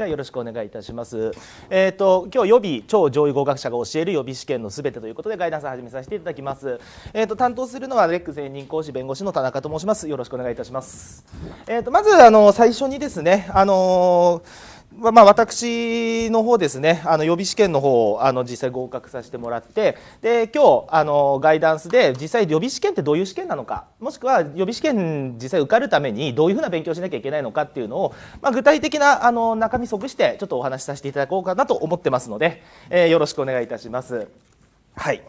ではよろしくお願いいたします。えっ、ー、と今日予備超上位合格者が教える予備試験のすべてということでガイダンス始めさせていただきます。えっ、ー、と担当するのはレック専任講師弁護士の田中と申します。よろしくお願いいたします。えっ、ー、とまずあの最初にですねあのーまあ、私の方ですねあの予備試験の方あの実際合格させてもらってで今日あのガイダンスで実際予備試験ってどういう試験なのかもしくは予備試験実際受かるためにどういうふうな勉強しなきゃいけないのかっていうのを、まあ、具体的なあの中身即してちょっとお話しさせていただこうかなと思ってますので、えー、よろしくお願いいたします。はい、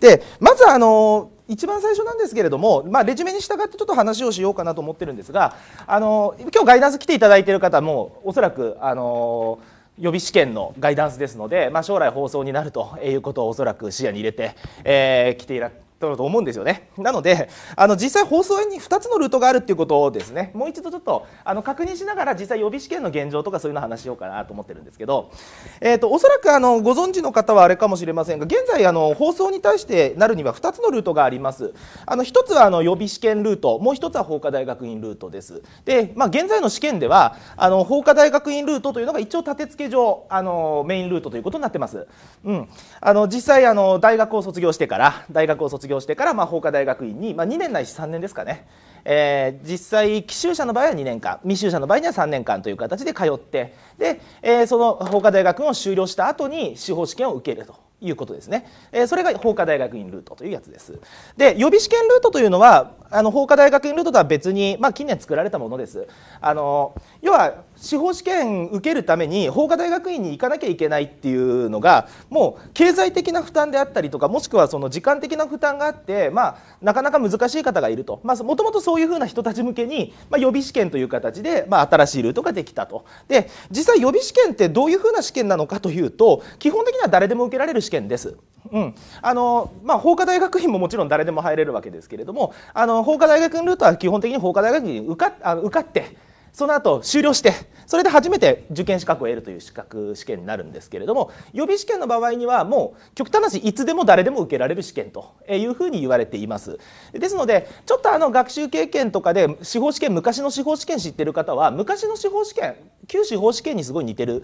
でまずあの一番最初なんですけれども、まあ、レジュメに従ってちょっと話をしようかなと思ってるんですがあの今日ガイダンス来ていただいている方もおそらくあの予備試験のガイダンスですので、まあ、将来放送になるということをおそらく視野に入れて、えー、来ていらっと思うんですよねなのであの実際放送に2つのルートがあるっていうことですねもう一度ちょっとあの確認しながら実際予備試験の現状とかそういうの話しようかなと思ってるんですけど、えーと、おそらくあのご存知の方はあれかもしれませんが現在あの放送に対してなるには2つのルートがありますあの1つはあの予備試験ルートもう1つは法科大学院ルートですで、まあ、現在の試験ではあの法科大学院ルートというのが一応立て付け上あのメインルートということになってます、うん、あの実際あの大学を卒業してから大学を卒業業してから、まあ、法科大学院に、まあ、2年ないし3年ですかね、えー、実際奇襲者の場合は2年間未就者の場合には3年間という形で通ってで、えー、その法科大学を修了した後に司法試験を受けると。いうことですね、えー、それが法科大学院ルートというやつですで予備試験ルートというのはあの法科大学院ルートとは別に、まあ、近年作られたものですあの要は司法試験受けるために法科大学院に行かなきゃいけないっていうのがもう経済的な負担であったりとかもしくはその時間的な負担があって、まあ、なかなか難しい方がいるともともとそういうふうな人たち向けに、まあ、予備試験という形で、まあ、新しいルートができたと。で実際予備試験ってどういうふうな試験なのかというと基本的には誰でも受けられる試験です。うんあのまあ、法科大学院ももちろん誰でも入れるわけですけれどもあの法科大学院ルートは基本的に法科大学院に受かあの受かってその後終了してそれで初めて受験資格を得るという資格試験になるんですけれども予備試験の場合にはもう極端なしいつでも誰でも受けられる試験というふうに言われていますですのでちょっとあの学習経験とかで司法試験昔の司法試験知ってる方は昔の司法試験旧司法試験にすごい似てる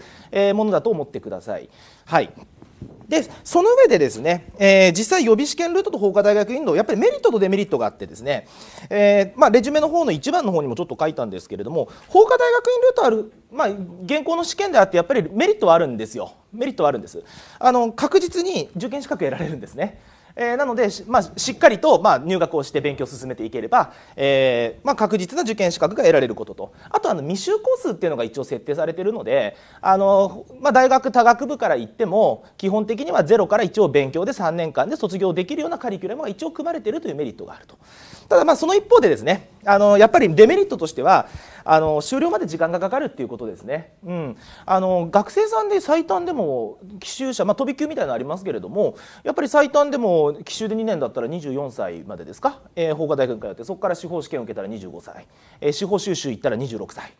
ものだと思ってください。はいでその上でですね、えー、実際予備試験ルートと法科大学院のやっぱりメリットとデメリットがあってですね、えー、まあ、レジュメの方の1番の方にもちょっと書いたんですけれども法科大学院ルートある、まあ、現行の試験であってやっぱりメリットはあるんですよメリットはあるんですあの確実に受験資格得られるんですねえー、なので、まあ、しっかりと、まあ、入学をして勉強を進めていければ、えーまあ、確実な受験資格が得られることとあとあの未就校数っていうのが一応設定されているのであの、まあ、大学他学部から行っても基本的にはゼロから一応勉強で3年間で卒業できるようなカリキュラムが一応組まれているというメリットがあると。ただまあその一方でですねあのやっぱりデメリットとしてはあの終了まで時間がかかるっていうことですね、うん、あの学生さんで最短でも奇襲者、まあ、飛び級みたいなのありますけれどもやっぱり最短でも奇襲で2年だったら24歳までですか、えー、法科大学に通ってそこから司法試験を受けたら25歳、えー、司法修習行ったら26歳。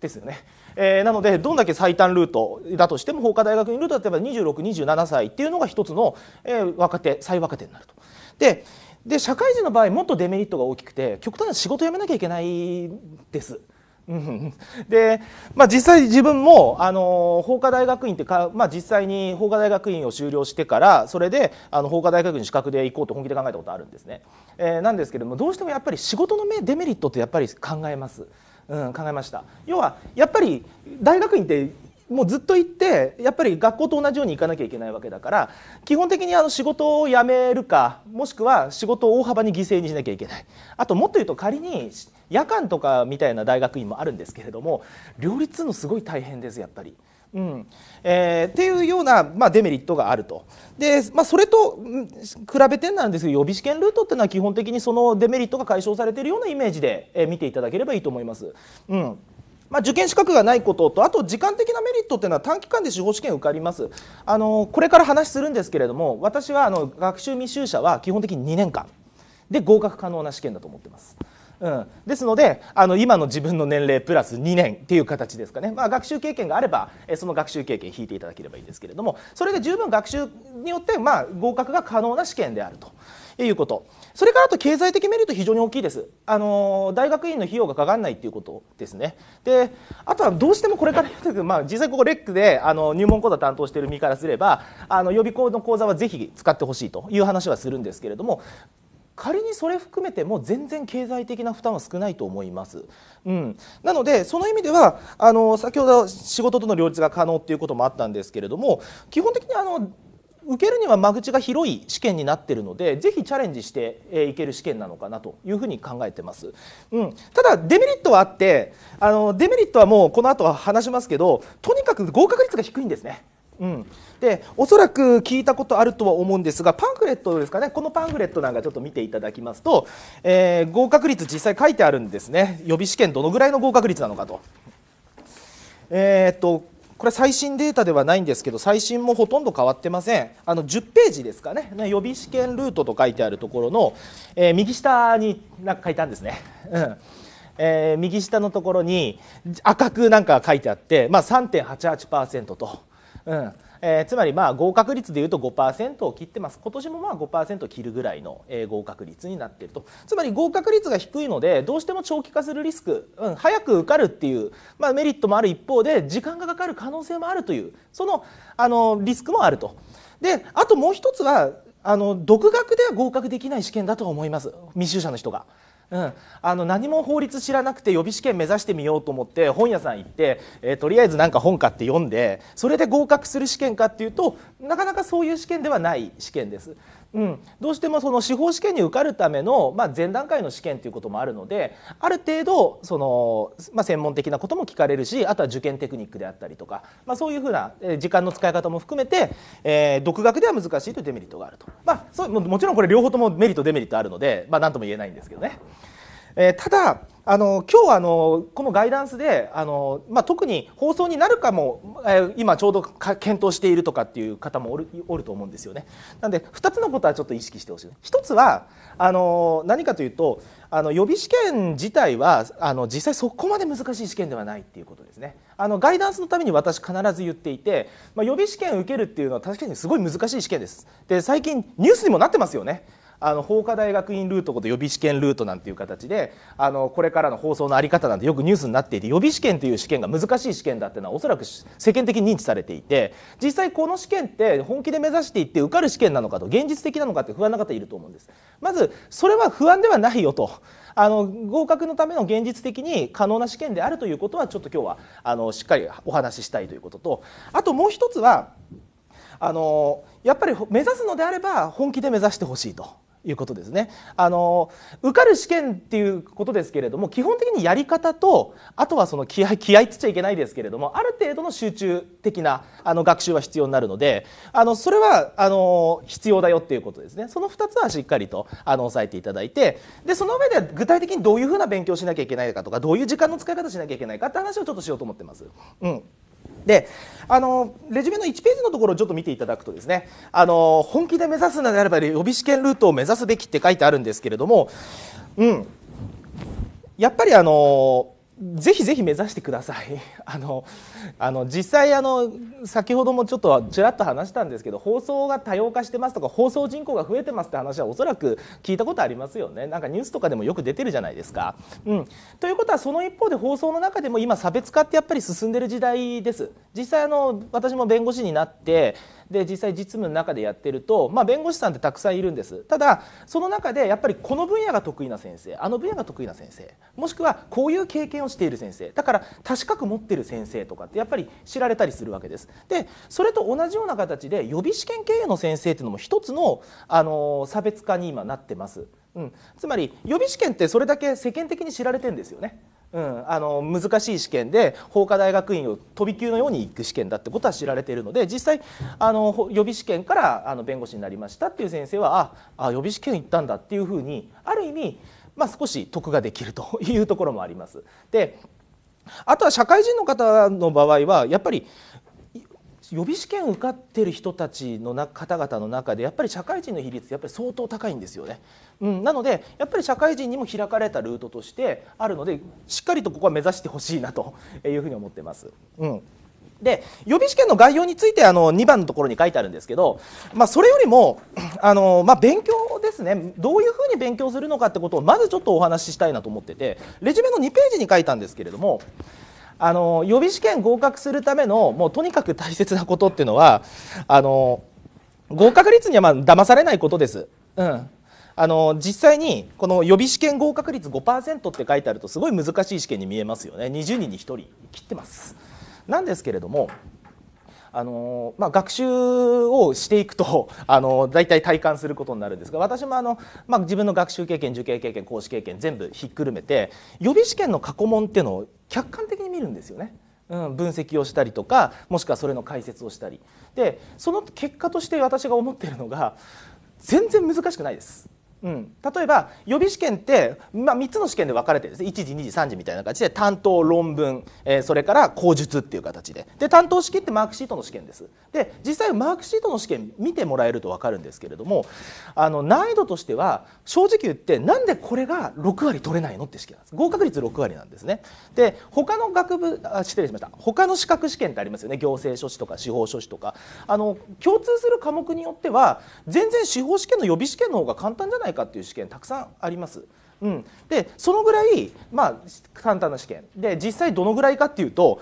ですよね、えー、なのでどんだけ最短ルートだとしても法科大学院ルートだったら2627歳っていうのが一つの、えー、若手最若手になると。でで社会人の場合もっとデメリットが大きくて極端な仕事辞めなきゃいけないです。うん、で、まあ、実際自分もあの法科大学院ってか、まあ、実際に法科大学院を修了してからそれであの法科大学院資格で行こうと本気で考えたことあるんですね、えー、なんですけどもどうしてもやっぱり仕事のデメリットってやっぱり考えます、うん、考えました要はやっぱり大学院ってもうずっと行ってやっぱり学校と同じように行かなきゃいけないわけだから基本的にあの仕事を辞めるかもしくは仕事を大幅に犠牲にしなきゃいけないあともっと言うと仮に夜間とかみたいな大学院もあるんですけれども両立のすごい大変ですやっぱり。うんえー、っていうような、まあ、デメリットがあるとで、まあ、それと比べてなんですけど予備試験ルートっていうのは基本的にそのデメリットが解消されているようなイメージで、えー、見ていただければいいと思います。うんまあ、受験資格がないこととあと時間的なメリットっていうのは短期間で司法試験受かりますあのこれから話するんですけれども私はあの学習未就者は基本的に2年間で合格可能な試験だと思ってます。うん、ですのであの今の自分の年齢プラス2年っていう形ですかね、まあ、学習経験があればえその学習経験引いていただければいいんですけれどもそれで十分学習によって、まあ、合格が可能な試験であるということそれからあと経済的メリット非常に大きいですあの大学院の費用がかかんないっていうことですねであとはどうしてもこれからやってまあ、実際ここレックであの入門講座担当している身からすればあの予備校の講座はぜひ使ってほしいという話はするんですけれども仮にそれ含めても全然経済的な負担は少ないと思います。うん、なのでその意味ではあの先ほど仕事との両立が可能っていうこともあったんですけれども基本的にあの受けるには間口が広い試験になってるのでぜひチャレンジしていける試験なのかなというふうに考えてます、うん、ただデメリットはあってあのデメリットはもうこの後は話しますけどとにかく合格率が低いんですねうん、でおそらく聞いたことあるとは思うんですがパンフレットですかねこのパンフレットなんかちょっと見ていただきますと、えー、合格率実際書いてあるんですね予備試験どのぐらいの合格率なのかと。えー、っとこれ最新データではないんですけど最新もほとんど変わってませんあの10ページですかね予備試験ルートと書いてあるところの、えー、右下になんか書いたんですね。うんえー、右下のところに赤くなんか書いてあって、まあ、3.88%とうんえー、つまりまあ合格率でいうと5%を切ってます今年もまあ5%を切るぐらいの、えー、合格率になっているとつまり合格率が低いのでどうしても長期化するリスク、うん、早く受かるっていう、まあ、メリットもある一方で時間がかかる可能性もあるというそのあのリスクもあると。であともう一つはあの独学では合格できない試験だと思います未就者の人が。うん、あの何も法律知らなくて予備試験目指してみようと思って本屋さん行って、えー、とりあえず何か本買って読んでそれで合格する試験かっていうとなかなかそういう試験ではない試験です。うん、どうしてもその司法試験に受かるための、まあ、前段階の試験ということもあるのである程度その、まあ、専門的なことも聞かれるしあとは受験テクニックであったりとか、まあ、そういうふうな時間の使い方も含めて、えー、独学では難しいというデメリットがあると、まあ、そうもちろんこれ両方ともメリットデメリットあるので、まあ、何とも言えないんですけどね。えー、ただあの今日はあのこのガイダンスであの、まあ、特に放送になるかも、えー、今ちょうど検討しているとかっていう方もおるおると思うんですよね。なんで2つのことはちょっと意識してほしい。1つはあの何かというとあの予備試験自体はあの実際そこまで難しい試験ではないっていうことですね。あのガイダンスのために私必ず言っていて、まあ、予備試験受けるっていうのは確かにすごい難しい試験です。で最近ニュースにもなってますよね。あの法科大学院ルートこと予備試験ルートなんていう形であのこれからの放送の在り方なんてよくニュースになっていて予備試験という試験が難しい試験だっていうのはおそらく世間的に認知されていて実際この試験って本気で目指していって受かる試験なのかと現実的なのかって不安な方いると思うんです。まずそれは不安ではないよとあの合格のための現実的に可能な試験であるということはちょっと今日はあのしっかりお話ししたいということとあともう一つはあのやっぱり目指すのであれば本気で目指してほしいと。いうことですねあの受かる試験っていうことですけれども基本的にやり方とあとはその気合気合っつっちゃいけないですけれどもある程度の集中的なあの学習は必要になるのであのそれはあの必要だよっていうことですねその2つはしっかりとあの押さえていただいてでその上で具体的にどういうふうな勉強しなきゃいけないかとかどういう時間の使い方しなきゃいけないかって話をちょっとしようと思ってます。うんであのレジュメの1ページのところをちょっと見ていただくとですねあの本気で目指すのであれば予備試験ルートを目指すべきって書いてあるんですけれども、うん、やっぱりあのぜひぜひ目指してください あのあの実際あの先ほどもちょっとちらっと話したんですけど放送が多様化してますとか放送人口が増えてますって話はおそらく聞いたことありますよねなんかニュースとかでもよく出てるじゃないですか。うん、ということはその一方で放送の中でも今差別化ってやっぱり進んでる時代です。実際あの私も弁護士になってで実際実務の中でやってると、まあ、弁護士さんってたくさんいるんですただその中でやっぱりこの分野が得意な先生あの分野が得意な先生もしくはこういう経験をしている先生だから多資格持ってる先生とかってやっぱり知られたりするわけですでそれと同じような形で予備試験経営の先生っていうのも一つの、あの差別化に今なってます、うん、つまり予備試験ってそれだけ世間的に知られてんですよねうん、あの難しい試験で法科大学院を飛び級のように行く試験だってことは知られているので実際あの予備試験からあの弁護士になりましたっていう先生はああ予備試験行ったんだっていうふうにある意味、まあ、少し得ができるというところもあります。であとは社会人の方の場合はやっぱり予備試験受かってる人たちの方々の中でやっぱり社会人の比率やっぱり相当高いんですよね、うん、なのでやっぱり社会人にも開かれたルートとしてあるのでしっかりとここは目指してほしいなというふうに思ってます。うんで予備試験の概要についてあの2番のところに書いてあるんですけど、まあ、それよりも あの、まあ、勉強ですねどういうふうに勉強するのかってことをまずちょっとお話ししたいなと思っててレジュメの2ページに書いたんですけれどもあの予備試験合格するためのもうとにかく大切なことっていうのはあの合格率にはまあ騙されないことです。うんあの実際にこの予備試験合格率5%って書いてあるとすごい難しい試験に見えますよね20人に1人切ってますなんですけれどもあのまあ、学習をしていくと あの大体体感することになるんですが私もあの、まあ、自分の学習経験受験経験講師経験全部ひっくるめて予備試験の過去問っていうのを客観的に見るんですよね。うん、分析をしたりとかもしくはそれの解説をしたりでその結果として私が思っているのが全然難しくないです。うん、例えば予備試験って、まあ、3つの試験で分かれてるんです1時2時3時みたいな感じで担当論文、えー、それから口述っていう形でで担当式ってマークシートの試験ですで実際マークシートの試験見てもらえると分かるんですけれどもあの難易度としては正直言ってなんでこれが6割取れないのって試験なんです合格率6割なんですねで他の学部あ失礼しました他の資格試験ってありますよね行政書士とか司法書士とかあの共通する科目によっては全然司法試験の予備試験の方が簡単じゃないないかっていう試験たくさんあります。うん、でそのぐらい、まあ、簡単な試験で実際どのぐらいかっていうと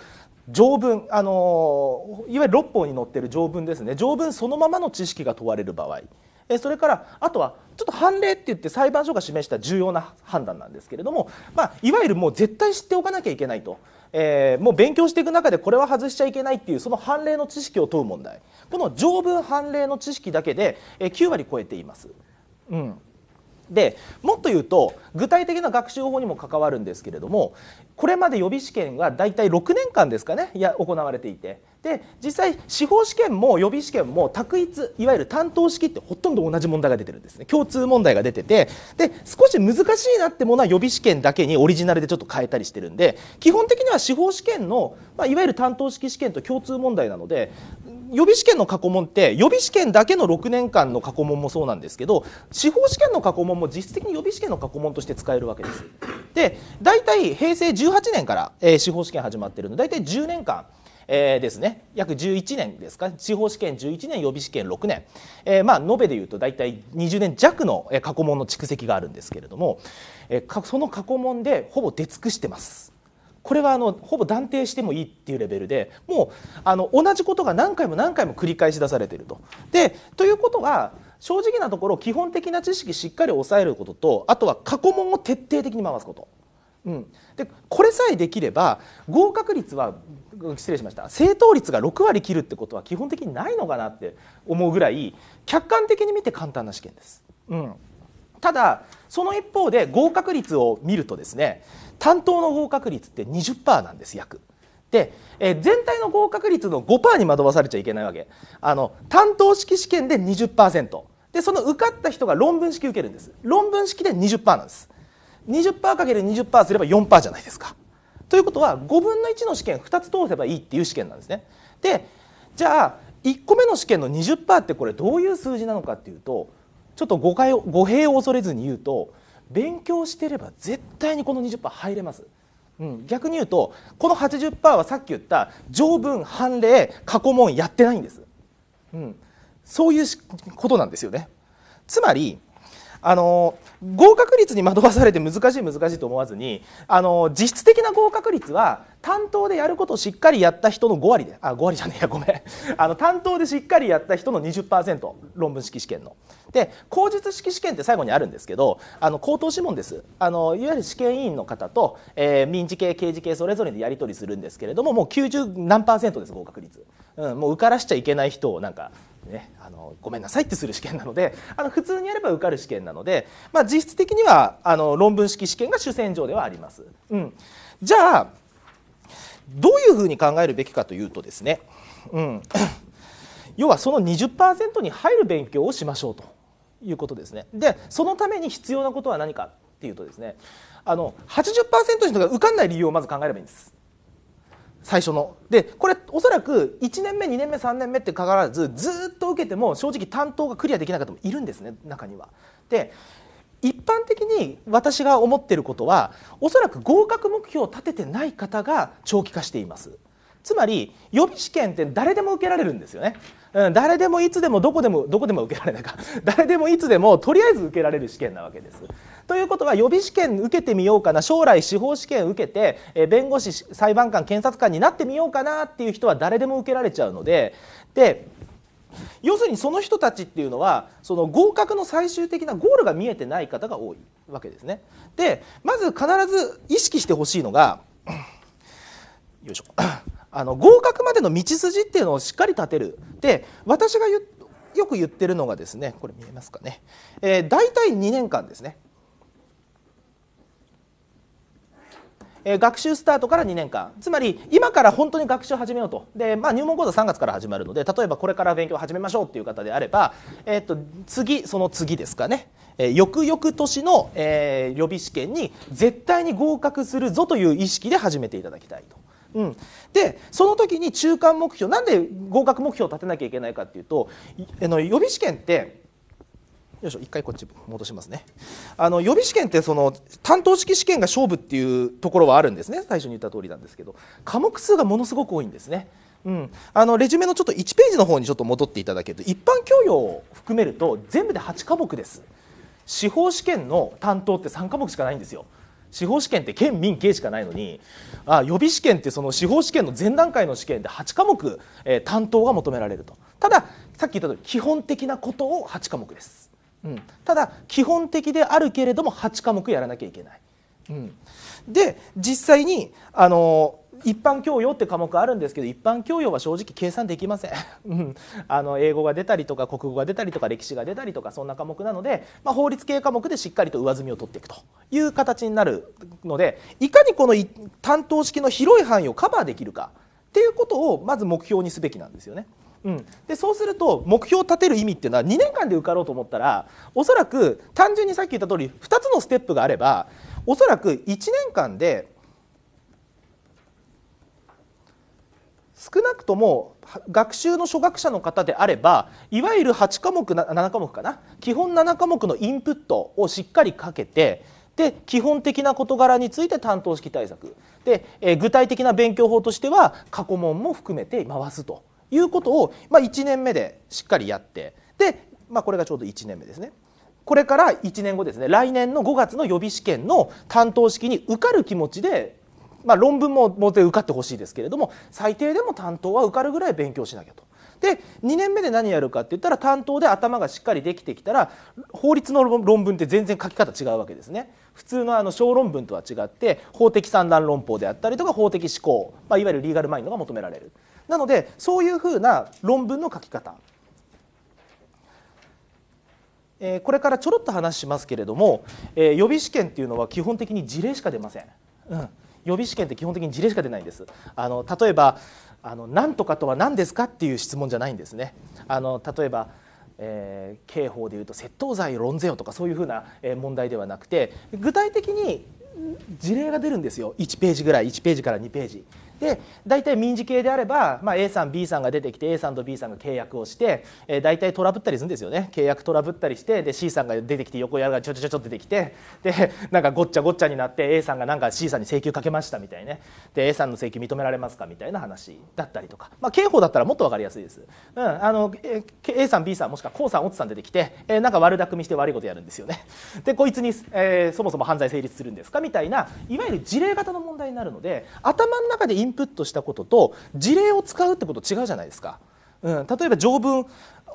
条文、あのいわゆる6本に載ってる条文ですね条文そのままの知識が問われる場合えそれからあとはちょっと判例って言って裁判所が示した重要な判断なんですけれども、まあ、いわゆるもう絶対知っておかなきゃいけないと、えー、もう勉強していく中でこれは外しちゃいけないっていうその判例の知識を問う問題この条文判例の知識だけで9割超えています。うんでもっと言うと具体的な学習法にも関わるんですけれどもこれまで予備試験は大体6年間ですかねいや行われていてで実際司法試験も予備試験も択一いわゆる担当式ってほとんど同じ問題が出てるんですね共通問題が出ててで少し難しいなってものは予備試験だけにオリジナルでちょっと変えたりしてるんで基本的には司法試験の、まあ、いわゆる担当式試験と共通問題なので予備試験の過去問って予備試験だけの6年間の過去問もそうなんですけど司法試験の過去問も実質的に予備試験の過去問として使えるわけです。で大体平成18年から、えー、司法試験始まってるので大体10年間えー、ですね約11年ですか地方試験11年予備試験6年、えー、まあ延べでいうと大体20年弱の過去問の蓄積があるんですけれども、えー、その過去問でほぼ出尽くしてます。これはあのほぼ断定してもいいっていうレベルでもうあの同じことが何回も何回も繰り返し出されてると。でということは正直なところ基本的な知識しっかり抑えることとあとは過去問を徹底的に回すこと。うん、でこれさえできれば合格率は失礼しました正答率が6割切るってことは基本的にないのかなって思うぐらい客観的に見て簡単な試験です。うん、ただその一方で合格率を見るとですね担当の合格率って20%なんです約。で、え全体の合格率の5%に惑わされちゃいけないわけあの担当式試験で20%でその受かった人が論文式受けるんです論文式で20%なんです2 0る2 0すれば4%じゃないですか。ということは5分の1の試験2つ通せばいいっていう試験なんですね。でじゃあ1個目の試験の20%ってこれどういう数字なのかっていうとちょっと誤解を語弊を恐れずに言うと勉強してれば絶対にこの20%入れます。うん、逆に言うとこの80%はさっき言った条文判例過去問やってないんです、うん、そういうことなんですよねつまりあの合格率に惑わされて難しい難しいと思わずにあの実質的な合格率は担当でやることをしっかりやった人の5割であ5割じゃねえやごめん あの担当でしっかりやった人の20%論文式試験の。で口述式試験って最後にあるんですけどあの口頭諮問ですあのいわゆる試験委員の方と、えー、民事系刑事系それぞれでやり取りするんですけれどももう90何パーセントです合格率、うん、もう受からしちゃいけない人をなんかね、あのごめんなさいってする試験なのであの普通にやれば受かる試験なので、まあ、実質的にはあの論文式試験が主戦場ではあります。うん、じゃあどういうふうに考えるべきかというとですね、うん、要はその20%に入る勉強をしましょうということですね。でそのために必要なことは何かっていうとですねあの80%の人が受かんない理由をまず考えればいいんです。最初のでこれおそらく1年目2年目3年目ってかかわらずずっと受けても正直担当がクリアできなかったもいるんですね中には。で一般的に私が思ってることはおそらく合格目標を立ててない方が長期化しています。つまり予備試験って誰でも受けられるんですよね、うん、誰でもいつでもどこでもどこでも受けられないか誰でもいつでもとりあえず受けられる試験なわけですということは予備試験受けてみようかな将来司法試験受けて、え弁護士裁判官検察官になってみようかなっていう人は誰でも受けられちゃうのでで要するにその人たちっていうのはその合格の最終的なゴールが見えてない方が多いわけですね。でまず必ず意識してほしいのが よいしょ あの合格までの道筋っていうのをしっかり立てる。で私がよく言ってるのがですねこれ見えますかね、えー、大体2年間ですねえ学習スタートから2年間つまり今から本当に学習を始めようとで、まあ、入門講座3月から始まるので例えばこれから勉強を始めましょうっていう方であれば、えー、っと次その次ですかね、え翌々年の、え予備試験に絶対に合格するぞという意識で始めていただきたいと。うん、でその時に中間目標なんで合格目標を立てなきゃいけないかっていうとあの予備試験ってよいしょ一回こっち戻しますねあの予備試験ってその担当式試験が勝負っていうところはあるんですね最初に言った通りなんですけど科目数がものすごく多いんですね。うん、あのレジュメのちょっと1ページの方にちょっと戻っていただけると一般教養を含めると全部で8科目です司法試験の担当って3科目しかないんですよ司法試験って県民刑しかないのにあ予備試験ってその司法試験の前段階の試験で8科目、えー、担当が求められるとたださっき言った通り基本的なことを8科目ですうん、ただ基本的であるけれども8科目やらなきゃいけない。うん、で実際にあの一般教養って科目あるんですけど一般教養は正直計算できません、うん、あの英語が出たりとか国語が出たりとか歴史が出たりとかそんな科目なので、まあ、法律系科目でしっかりと上積みを取っていくという形になるのでいかにこの担当式の広い範囲をカバーできるかっていうことをまず目標にすべきなんですよね。うん、でそうすると目標を立てる意味っていうのは2年間で受かろうと思ったらおそらく単純にさっき言った通り2つのステップがあればおそらく1年間で少なくとも学習の初学者の方であればいわゆる8科目7科目かな基本7科目のインプットをしっかりかけてで基本的な事柄について担当式対策で、えー、具体的な勉強法としては過去問も含めて回すということを、まあ、1年目でしっかりやってで、まあ、これがちょうど1年目ですね。これから1年後ですね来年の5月の予備試験の担当式に受かる気持ちで、まあ、論文ももうち受かってほしいですけれども最低でも担当は受かるぐらい勉強しなきゃと。で2年目で何やるかって言ったら担当で頭がしっかりできてきたら法律の論文って全然書き方違うわけですね。普通のあの小論文とは違って法的三段論法であったりとか法的思考、まあ、いわゆるリーガルマインドが求められる。なのでそういうふうな論文の書き方えこれからちょろっと話しますけれども、え予備試験っていうのは基本的に事例しか出ません、うん、予備試験って基本的に事例しか出ないんですあの例えばあの何とかとは何ですかっていう質問じゃないんですねあの例えば、えー、刑法でいうと窃盗罪を論ぜよとかそういうふうな問題ではなくて具体的に事例が出るんですよ1ページぐらい1ページから2ページで大体民事系であれば、まあ、A さん B さんが出てきて A さんと B さんが契約をして、えー、大体トラブったりするんですよね契約トラブったりしてで C さんが出てきて横やがちょちょちょちょ出てきてで なんかごっちゃごっちゃになって A さんがなんか C さんに請求かけましたみたいねで A さんの請求認められますかみたいな話だったりとか、まあ、刑法だったらもっと分かりやすいです、うん、あの A さん B さんもしくは k さんおつさん出てきて、えー、なんか悪巧みして悪いことやるんですよね でこいつに、えー、そもそも犯罪成立するんですかみたいないわゆる事例型の問題になるので頭の中でイインプットしたことと事例を使うってこと違うじゃないですか。うん、例えば条文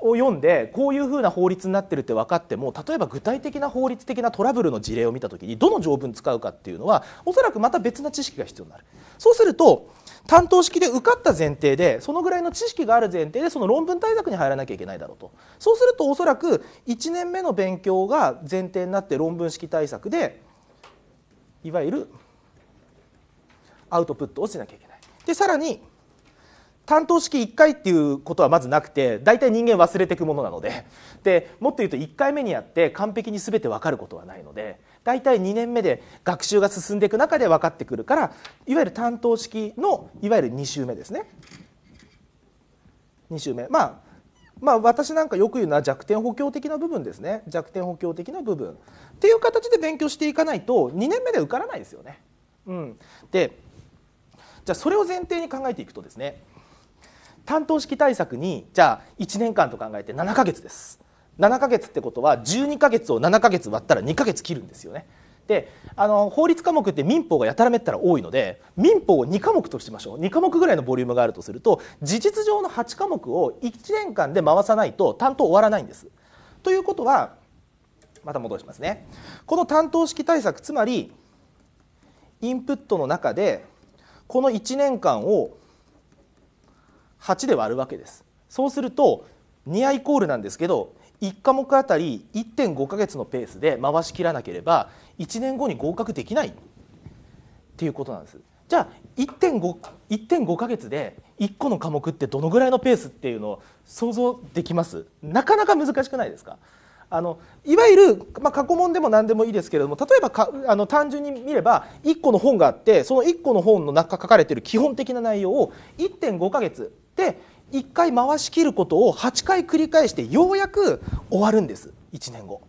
を読んでこういうふうな法律になってるって分かっても例えば具体的な法律的なトラブルの事例を見た時にどの条文使うかっていうのはおそらくまた別な知識が必要になるそうすると担当式で受かった前提でそのぐらいの知識がある前提でその論文対策に入らなきゃいけないだろうとそうするとおそらく1年目の勉強が前提になって論文式対策でいわゆるアウトプットをしなきゃいけないでさらに担当式1回っていうことはまずなくて大体人間忘れていくものなのででもっと言うと1回目にやって完璧に全て分かることはないので大体2年目で学習が進んでいく中で分かってくるからいわゆる担当式のいわゆる2週目ですね2週目まあまあ私なんかよく言うのは弱点補強的な部分ですね弱点補強的な部分っていう形で勉強していかないと2年目で受からないですよね。うん、でじゃあそれを前提に考えていくとですね担当式対策にじゃあ1年間と考えて7ヶ月です7ヶ月ってことは12ヶ月を7ヶ月割ったら2ヶ月切るんですよねであの法律科目って民法がやたらめったら多いので民法を2科目としましょう2科目ぐらいのボリュームがあるとすると事実上の8科目を1年間で回さないと担当終わらないんです。ということはまた戻しますねこの担当式対策つまりインプットの中でこの1年間を8で割るわけですそうすると2アイコールなんですけど1科目あたり1.5ヶ月のペースで回しきらなければ1年後に合格できないっていうことなんです。じゃあ1.5ヶ月で1個の科目ってどのぐらいのペースっていうのを想像できますなかなか難しくないですかあのいわゆる、まあ、過去問でも何でもいいですけれども例えばかあの単純に見れば1個の本があってその1個の本の中書かれてる基本的な内容を1.5ヶ月で1回回しきることを8回繰り返してようやく終わるんです1年後。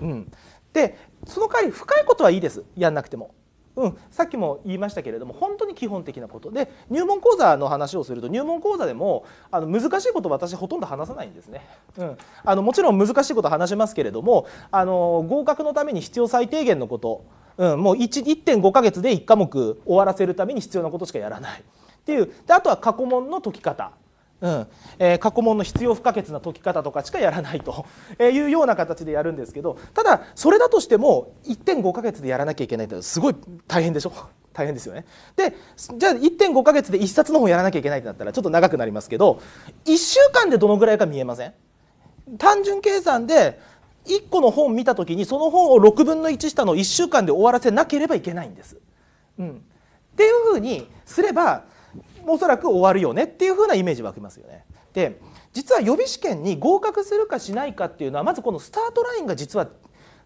うん、でその代わり深いことはいいですやんなくても。うん、さっきも言いましたけれども本当に基本的なことで入門講座の話をすると入門講座でもあの難しいこと私ほとんど話さないんですね、うん、あのもちろん難しいこと話しますけれどもあの合格のために必要最低限のこと、うん、もう1.5ヶ月で1科目終わらせるために必要なことしかやらないっていうであとは過去問の解き方うんえー、過去問の必要不可欠な解き方とかしかやらないと いうような形でやるんですけどただそれだとしても1.5ヶ月でやらなきゃいけないってすごい大変でしょ 大変ですよねでじゃあ1.5ヶ月で1冊の本やらなきゃいけないってなったらちょっと長くなりますけど1週間でどのぐらいか見えません単純計算で1個の本見た時にその本を6分の1したのを1週間で終わらせなければいけないんです。うん、っていうふうにすればおそらく終わるよねっていう風なイメージ湧きますよね。で実は予備試験に合格するかしないかっていうのはまずこのスタートラインが実は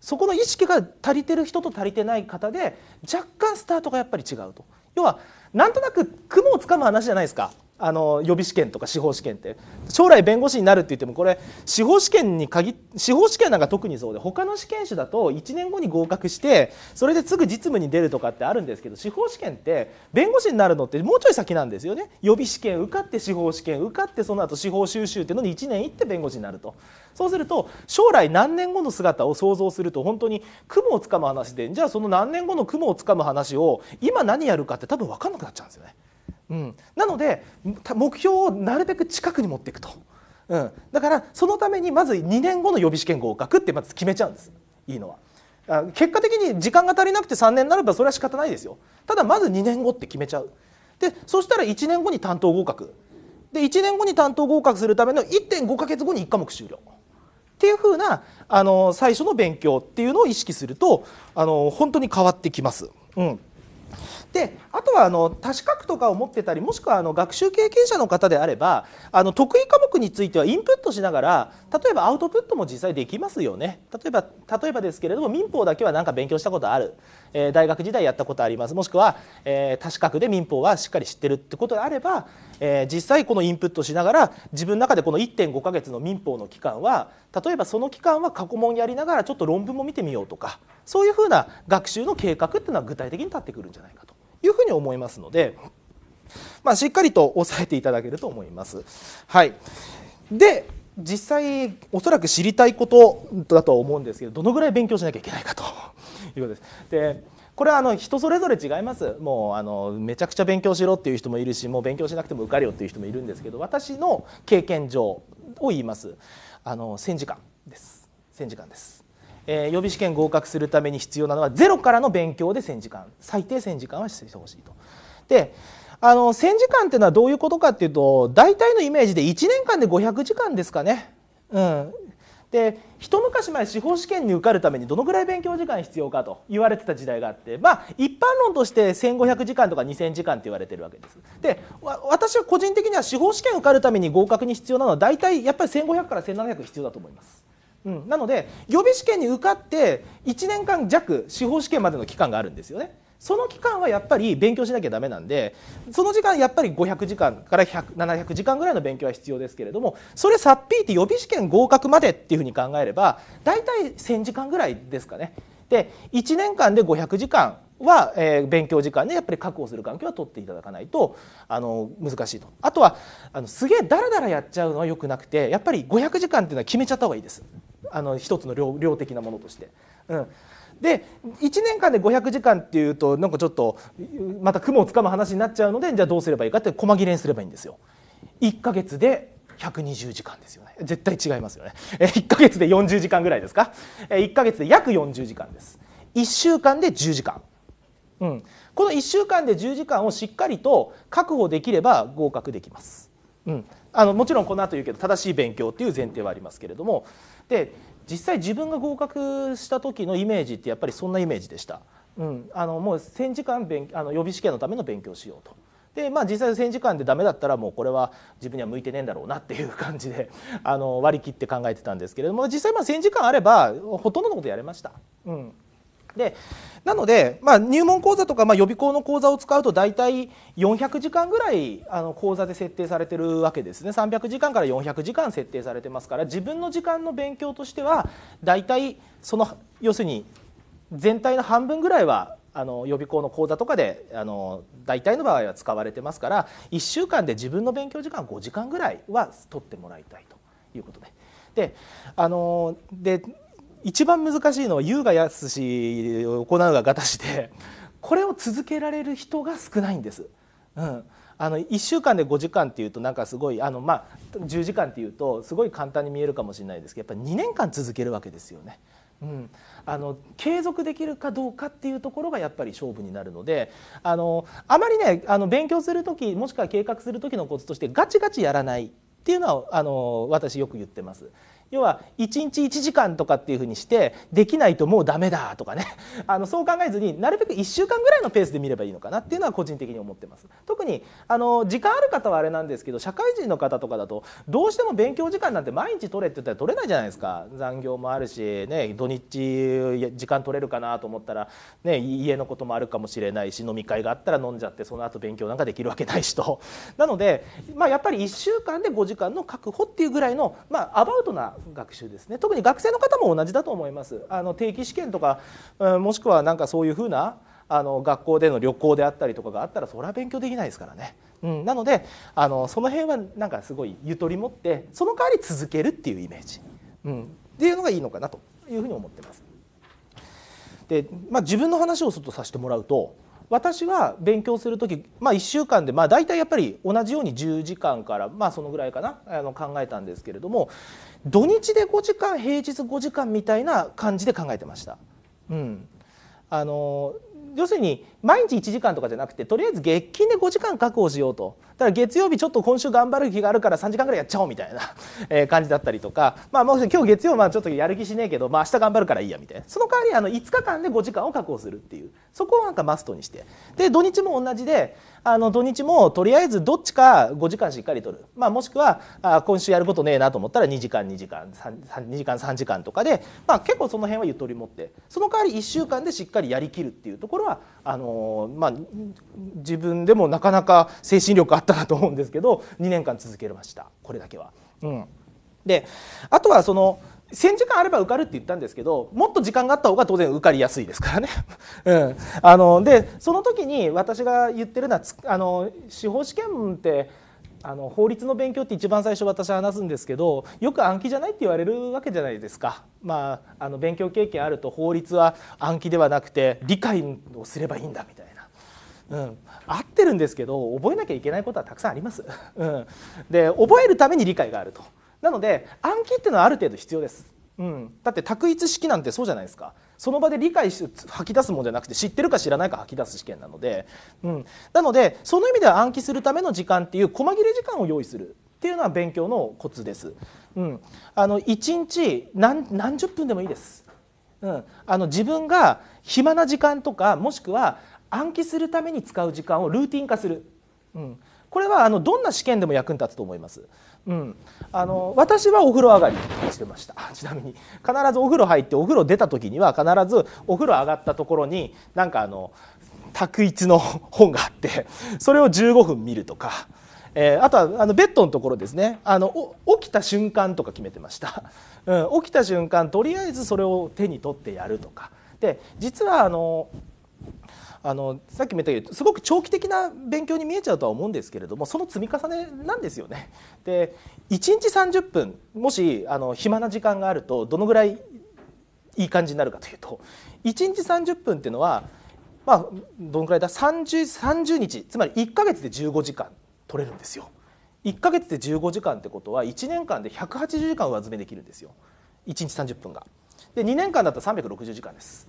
そこの意識が足りてる人と足りてない方で若干スタートがやっぱり違うと。要はなんとなく雲をつかむ話じゃないですかあの予備試験とか司法試験って将来弁護士になるって言ってもこれ司法試験に限司法試験なんか特にそうで他の試験種だと1年後に合格してそれですぐ実務に出るとかってあるんですけど司法試験って弁護士になるのってもうちょい先なんですよね予備試験受かって司法試験受かってその後司法収集っていうのに1年行って弁護士になるとそうすると将来何年後の姿を想像すると本当に雲をつかむ話でじゃあその何年後の雲をつかむ話を今何やるかって多分分かんなくなっちゃうんですよね。うん、なので目標をなるべく近くに持っていくと、うん、だからそのためにまず2年後の予備試験合格ってまず決めちゃうんですいいのは。結果的に時間が足りなくて3年になればそれは仕方ないですよただまず2年後って決めちゃうでそしたら1年後に担当合格で1年後に担当合格するための1.5か月後に1科目終了っていうふうなあの最初の勉強っていうのを意識するとあの本当に変わってきます。うん、であとはあの多資格とかを持ってたりもしくはあの学習経験者の方であればあの得意科目についてはインプットしながら例えばアウトプットも実際できますよね例えば例えばですけれども民法だけは何か勉強したことある、えー、大学時代やったことありますもしくは、えー、多資格で民法はしっかり知ってるってことであれば、えー、実際このインプットしながら自分の中でこの1.5ヶ月の民法の期間は例えばその期間は過去問やりながらちょっと論文も見てみようとかそういうふうな学習の計画っていうのは具体的に立ってくるんじゃないかと。いうふうに思いますので、まあ、しっかりと押さえていただけると思います。はい、で実際おそらく知りたいことだとは思うんですけどどのぐらい勉強しなきゃいけないかと いうことです。でこれはあの人それぞれ違いますもうあのめちゃくちゃ勉強しろっていう人もいるしもう勉強しなくても受かるよっていう人もいるんですけど私の経験上を言いますあの1000時間です1000時間ですえー、予備試験合格するために必要なのはゼロからの勉強で1000時間最低1000時間はしてほしいと。であの1000時間っていうのはどういうことかっていうと大体のイメージで1年間で500時間ですかね。うん、で一昔前司法試験に受かるためにどのぐらい勉強時間必要かと言われてた時代があってまあ一般論として1500時間とか2000時間って言われてるわけですで私は個人的には司法試験受かるために合格に必要なのは大体やっぱり1500から1700必要だと思いますうん、なので予備試験に受かって1年間弱司法試験までの期間があるんですよね。その期間はやっぱり勉強しなきゃダメなんでその時間やっぱり500時間から700時間ぐらいの勉強は必要ですけれどもそれさっぴいて予備試験合格までっていうふうに考えれば大体1,000時間ぐらいですかね。で1年間で500時間は、えー、勉強時間でやっぱり確保する環境は取っていただかないとあの難しいとあとはあのすげえだらだらやっちゃうのはよくなくてやっぱり500時間っていうのは決めちゃった方がいいです。あの一つの量量的なものとして。うんで1年間で500時間っていうとなんかちょっとまた雲をつかむ話になっちゃうのでじゃあどうすればいいかって細切れにすればいいんですよ。1ヶ月で120時間ですよね絶対違いますよね1ヶ月で40時間ぐらいですか1ヶ月で約40時間です1週間で10時間うん、この1週間で10時間をしっかりと確保できれば合格できます、うん、あのもちろんこの後言うけど正しい勉強っていう前提はありますけれどもで実際自分が合格した時のイメージってやっぱりそんなイメージでした。うん、あのもう1時間勉あの予備試験のための勉強しようと。でまあ、実際1,000時間でダメだったらもうこれは自分には向いてねえんだろうなっていう感じであの割り切って考えてたんですけれども実際まあ1,000時間あればほとんどのことやれました。うん、でなので、まあ、入門講座とか、まあ、予備校の講座を使うと大体400時間ぐらいあの講座で設定されてるわけですね300時間から400時間設定されてますから自分の時間の勉強としては大体その要するに全体の半分ぐらいはあの予備校の講座とかであの大体の場合は使われてますから1週間で自分の勉強時間5時間ぐらいは取ってもらいたいということで。であので一番難しいのは優雅やすし行うがガタしでこれを続けられる人が少ないんです。うん、あの1週間で5時間っていうとなんかすごいあの、まあ、10時間っていうとすごい簡単に見えるかもしれないですけどやっぱ2年間続けるわけですよね。うん、あの継続できるかどうかっていうところがやっぱり勝負になるのであのあまりねあの勉強する時もしくは計画する時のコツとしてガチガチやらないっていうのはあの私よく言ってます。要は1日1時間とかっていうふうにしてできないともうダメだとかね あのそう考えずになるべく1週間ぐらいのペースで見ればいいのかなっていうのは個人的に思ってます。特にあの時間ある方はあれなんですけど社会人の方とかだとどうしても勉強時間なんて毎日取れって言ったら取れないじゃないですか残業もあるし、ね、土日時間取れるかなと思ったら、ね、家のこともあるかもしれないし飲み会があったら飲んじゃってその後勉強なんかできるわけないしと。なので、まあ、やっぱり1週間で5時間の確保っていうぐらいの、まあ、アバウトな学習ですね特に学生の方も同じだと思いますあの定期試験とか、うん、もしくはなんかそういうふうなあの学校での旅行であったりとかがあったらそれは勉強できないですからね、うん、なのであのその辺はなんかすごいゆとり持ってその代わり続けるっていうイメージ、うん、っていうのがいいのかなというふうに思ってます。でまあ、自分の話をちょっとさせてもらうと私は勉強する時、まあ、1週間で、まあ、大体やっぱり同じように10時間から、まあ、そのぐらいかなあの考えたんですけれども土日で5時間平日5時間みたいな感じで考えてました。うん、あの要するに毎日1時間とかじゃなくてとりあえず月金で5時間確保しようとだから月曜日ちょっと今週頑張る日があるから3時間ぐらいやっちゃおうみたいな え感じだったりとか、まあ、もし今日月曜まあちょっとやる気しねえけど、まあ、明日頑張るからいいやみたいなその代わりあの5日間で5時間を確保するっていうそこをなんかマストにしてで土日も同じであの土日もとりあえずどっちか5時間しっかりとる、まあ、もしくはあ今週やることねえなと思ったら2時間2時間 3, 2時間3時間とかで、まあ、結構その辺はゆとり持ってその代わり1週間でしっかりやりきるっていうところはあのまあ、自分でもなかなか精神力あったなと思うんですけど2年間続けましたこれだけは。うん、であとはその1,000時間あれば受かるって言ったんですけどもっと時間があった方が当然受かりやすいですからね。うん、あのでその時に私が言ってるのはあの司法試験ってあの法律の勉強って一番最初私話すんですけどよく暗記じゃないって言われるわけじゃないですか、まあ、あの勉強経験あると法律は暗記ではなくて理解をすればいいんだみたいな。うん、合ってるんですけど覚えなきゃいけないことはたくさんあります。うん、で覚えるために理解があると。なので暗記っていうのはある程度必要です。うん、だって択一式なんてそうじゃないですか。その場で理解して吐き出すもんじゃなくて知ってるか知らないか吐き出す試験なので、うん、なのでその意味では暗記するための時間っていう細切れ時間を用意するっていうのは勉強のコツです。うん、あの1日何十分でもいいです。うん、あの自分が暇な時間とかもしくは暗記するために使う時間をルーティン化する、うん、これはあのどんな試験でも役に立つと思います。うん、あの私はお風呂上がりしてましたちなみに必ずお風呂入ってお風呂出た時には必ずお風呂上がったところになんかあの卓一の 本があってそれを15分見るとか、えー、あとはあのベッドのところですねあの起きた瞬間とか決めてました、うん、起きた瞬間とりあえずそれを手に取ってやるとかで実はあのあのさっきも言ったけどすごく長期的な勉強に見えちゃうとは思うんですけれどもその積み重ねなんですよね。で1日30分もしあの暇な時間があるとどのぐらいいい感じになるかというと1日30分っていうのはまあどのくらいだ 30, 30日つまり1か月で15時間取れるんですよ。1か月で15時間ってことは1年間で180時間上積みできるんですよ1日30分が。で2年間だったら360時間です。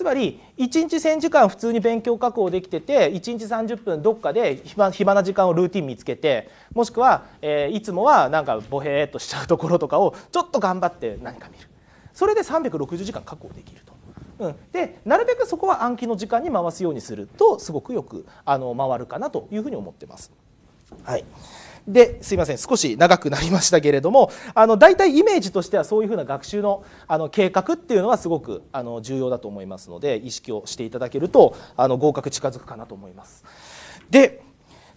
つまり1日1,000時間普通に勉強確保できてて1日30分どっかで暇な時間をルーティン見つけてもしくは、えー、いつもはなんかボヘーっとしちゃうところとかをちょっと頑張って何か見るそれで360時間確保できると。うん、でなるべくそこは暗記の時間に回すようにするとすごくよくあの回るかなというふうに思ってます。はいですいません少し長くなりましたけれどもあの大体イメージとしてはそういうふうな学習のあの計画っていうのはすごくあの重要だと思いますので意識をしていただけるとあの合格近づくかなと思います。で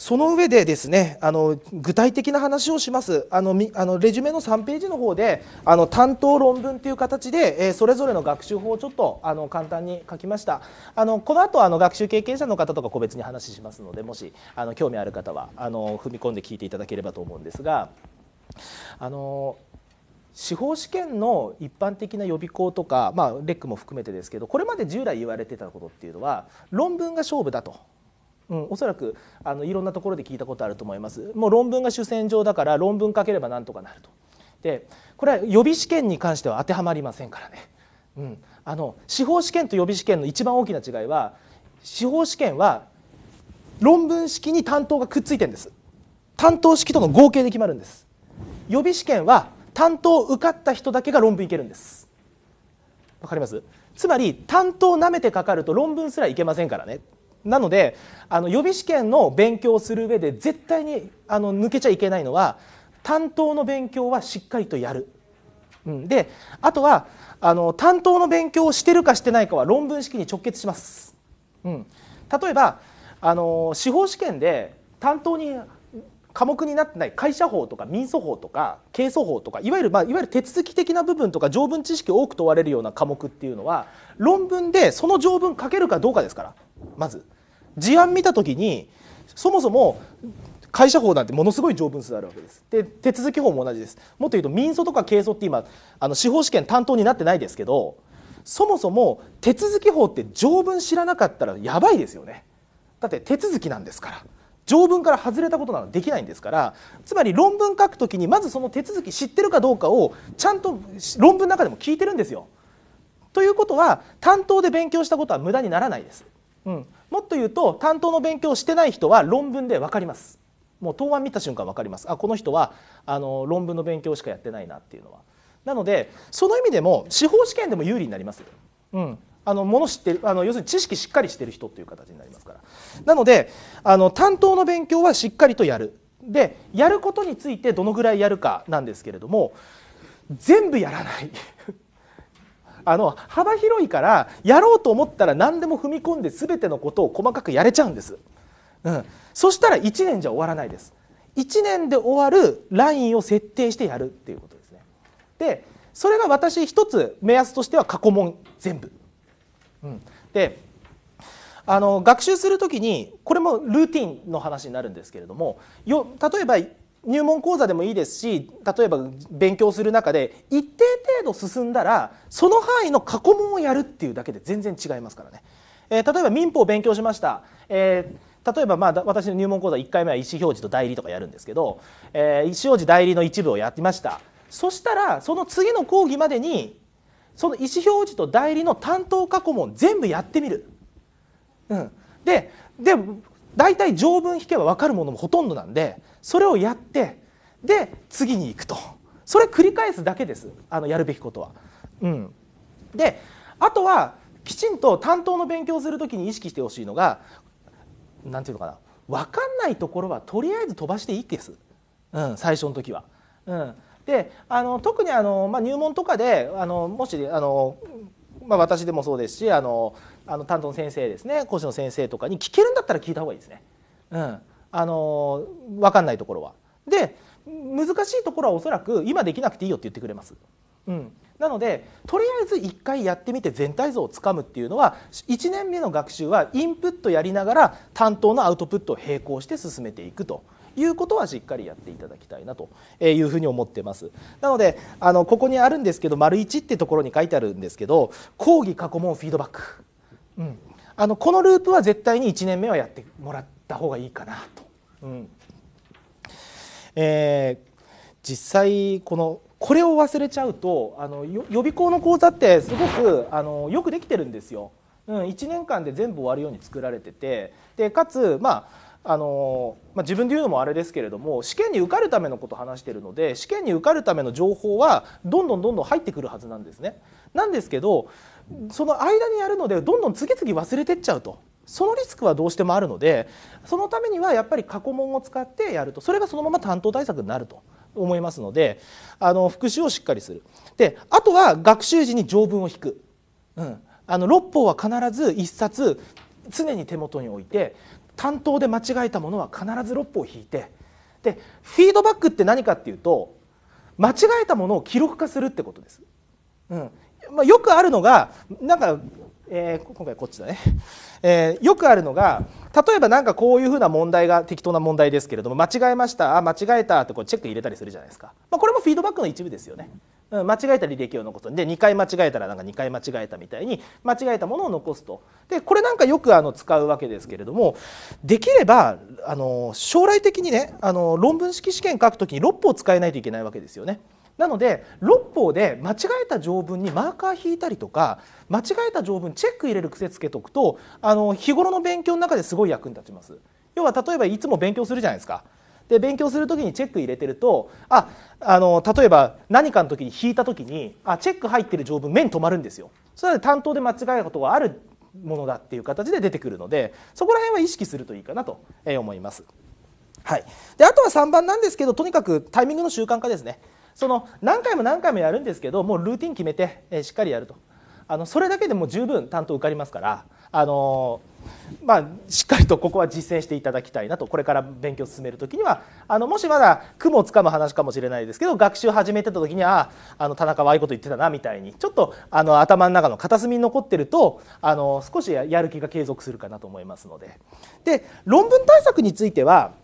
その上でですねあの具体的な話をしますあのあのレジュメの3ページの方であの担当論文という形で、えー、それぞれの学習法をちょっとあの簡単に書きましたあのこの後あの学習経験者の方とか個別に話しますのでもしあの興味ある方はあの踏み込んで聞いていただければと思うんですがあの司法試験の一般的な予備校とか、まあ、レックも含めてですけどこれまで従来言われてたことっていうのは論文が勝負だとうん、おそらくあのいろんなところで聞いたことあると思いますもう論文が主戦場だから論文書ければなんとかなるとでこれは予備試験に関しては当てはまりませんからね、うん、あの司法試験と予備試験の一番大きな違いは司法試験は論文式に担当がくっついてんです担当式との合計で決まるんです予備試験は担当受かった人だけが論文いけるんですわかりますつまり担当なめてかかると論文すらいけませんからねなのであの予備試験の勉強をする上で絶対にあの抜けちゃいけないのは担当の勉強はしっかりとやる。うん、であとはあの担当の勉強をしてるかしてないかは論文式に直結します。うん、例えばあの司法試験で担当に科目になってない会社法とか民訴法とか係訴法とかいわゆる、まあ、いわゆる手続き的な部分とか条文知識を多く問われるような科目っていうのは論文でその条文書けるかどうかですからまず。事案見た時にそもそも会社法なんてものすごい条文数あるわけですで手続き法も同じですもっと言うと民訴とか係訴って今あの司法試験担当になってないですけどそもそも手続き法って条文知らなかったらやばいですよねだって手続きなんですから条文から外れたことなどできないんですからつまり論文書くときにまずその手続き知ってるかどうかをちゃんと論文の中でも聞いてるんですよ。ということは担当で勉強したことは無駄にならないです。うん、もっと言うと担当の勉強をしてない人は論文で分かりますもう答案見た瞬間分かりますあこの人はあの論文の勉強しかやってないなっていうのはなのでその意味でも司法試験でも有利になります、うん、あのもの知ってるあの要するに知識しっかりしてる人という形になりますからなのであの担当の勉強はしっかりとやるでやることについてどのぐらいやるかなんですけれども全部やらない あの幅広いからやろうと思ったら何でも踏み込んで全てのことを細かくやれちゃうんです、うん、そしたら1年じゃ終わらないです1年で終わるラインを設定してやるっていうことですねでそれが私一つ目安としては過去問全部、うん、であの学習する時にこれもルーティンの話になるんですけれどもよ例えば入門講座でもいいですし例えば勉強する中で一定程度進んだらその範囲の過去問をやるっていうだけで全然違いますからね、えー、例えば民法を勉強しました、えー、例えばまあ私の入門講座1回目は意思表示と代理とかやるんですけど、えー、意思表示代理の一部をやってましたそしたらその次の講義までにその意思表示と代理の担当過去問全部やってみる、うん、でで大体条文引けば分かるものもほとんどなんでそれをやってで次に行くとそれ繰り返すだけですあのやるべきことは。うん、であとはきちんと担当の勉強する時に意識してほしいのが何て言うのかな分かんないところはとりあえず飛ばしていいです、うん、最初の時は。うん、であの特にあの、まあ、入門とかであのもしあの、まあ、私でもそうですしあのあの担当の先生ですね講師の先生とかに聞けるんだったら聞いた方がいいですね。うん、あの分かんないところは。で難しいところはおそらく今できなくていいよって言ってくれます。うん、なのでとりあえず1回やってみて全体像をつかむっていうのは1年目の学習はインプットやりながら担当のアウトプットを並行して進めていくということはしっかりやっていただきたいなというふに思ってます。なのであのここにあるんですけど丸1ってところに書いてあるんですけど講義過去問フィードバック。うん、あのこのループは絶対に1年目はやってもらった方がいいかなと。うんえー、実際このこれを忘れちゃうとあの予備校の講座ってすごくあのよくできてるんですよ。うん、1年間で全部終わるように作られててでかつ、まああのまあ、自分で言うのもあれですけれども試験に受かるためのことを話しているので試験に受かるための情報はどんどんどんどん入ってくるはずなんですね。なんですけどその間にやるのでどんどん次々忘れてっちゃうとそのリスクはどうしてもあるのでそのためにはやっぱり過去問を使ってやるとそれがそのまま担当対策になると思いますのであの復習をしっかりするであとは学習時に条文を引く、うん、あの6法は必ず1冊常に手元に置いて担当で間違えたものは必ず6法を引いてでフィードバックって何かっていうと間違えたものを記録化するってことです。うん、まあ、よくあるのがなんか、えー、今回こっちだね、えー、よくあるのが例えば何かこういうふうな問題が適当な問題ですけれども間違えましたあ間違えたってこうチェック入れたりするじゃないですか、まあ、これもフィードバックの一部ですよね。うん、間違えた履歴を残すで2回間違えたらなんか2回間違えたみたいに間違えたものを残すとでこれなんかよくあの使うわけですけれどもできればあの将来的にねあの論文式試験書くときに6歩使えないといけないわけですよね。なので六法で間違えた条文にマーカー引いたりとか間違えた条文チェック入れる癖つけとくとあの日頃の勉強の中ですごい役に立ちます。要は例えばいつも勉強するじゃないですか。で勉強する時にチェック入れてるとああの例えば何かの時に引いた時にあチェック入ってる条文目に止まるんですよ。それで担当で間違えたことがあるものだっていう形で出てくるのでそこら辺は意識するといいかなと思います。はい、であとは3番なんですけどとにかくタイミングの習慣化ですね。その何回も何回もやるんですけどもうルーティン決めて、えしっかりやるとあのそれだけでも十分担当受かりますから、あのまあ、しっかりとここは実践していただきたいなとこれから勉強を進める時にはあのもしまだ雲をつかむ話かもしれないですけど学習始めてた時にはあの田中はああいうこと言ってたなみたいにちょっとあの頭の中の片隅に残ってると、あの少しやる気が継続するかなと思いますので。で論文対策については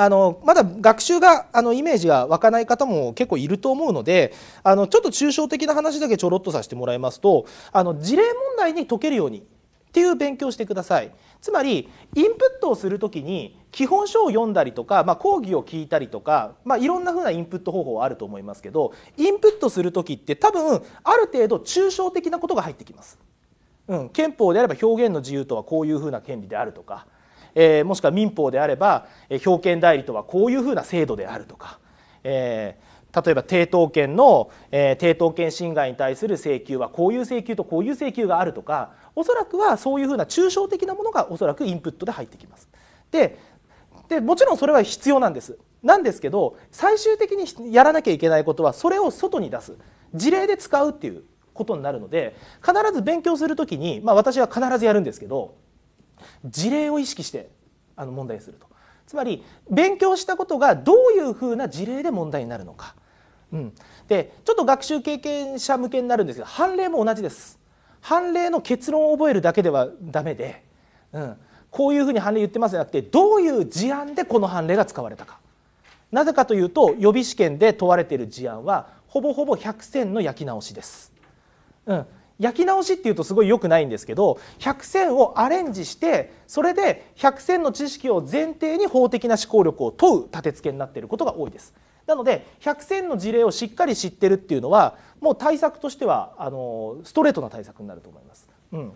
あのまだ学習があのイメージが湧かない方も結構いると思うのであのちょっと抽象的な話だけちょろっとさせてもらいますとあの事例問題に解けるようにっていう勉強してください。つまりインプットをする時に基本書を読んだりとか、まあ、講義を聞いたりとか、まあ、いろんなふうなインプット方法はあると思いますけどインプットする時って多分ある程度抽象的なことが入ってきます。うん、憲法であれば表現の自由とはこういうふうな権利であるとかえー、もしくは民法であれば、えー、表権代理とはこういうふうな制度であるとか、えー、例えば抵当権の、えー、抵当権侵害に対する請求はこういう請求とこういう請求があるとかおそらくはそういうふうな抽象的なものがおそらくインプットで入ってきます。ででもちろんそれは必要なんです。なんですけど最終的にやらなきゃいけないことはそれを外に出す事例で使うっていうことになるので必ず勉強する時に、まあ、私は必ずやるんですけど事例を意識してあの問題するとつまり勉強したことがどういうふうな事例で問題になるのか、うん、でちょっと学習経験者向けになるんですけど判例も同じです判例の結論を覚えるだけではダメで、うん、こういうふうに判例言ってますじゃなくてどういう事案でこの判例が使われたかなぜかというと予備試験で問われている事案はほぼほぼ100選の焼き直しです、うん、焼き直しっていうとすごい良くないんですけど100選をアレンジしてそれで100選の知識を前提に法的な思考力を問う立て付けになっていることが多いです。なので100選の事例をしっかり知ってるっていうのはもう対策としてはあのストレートな対策になると思います。うん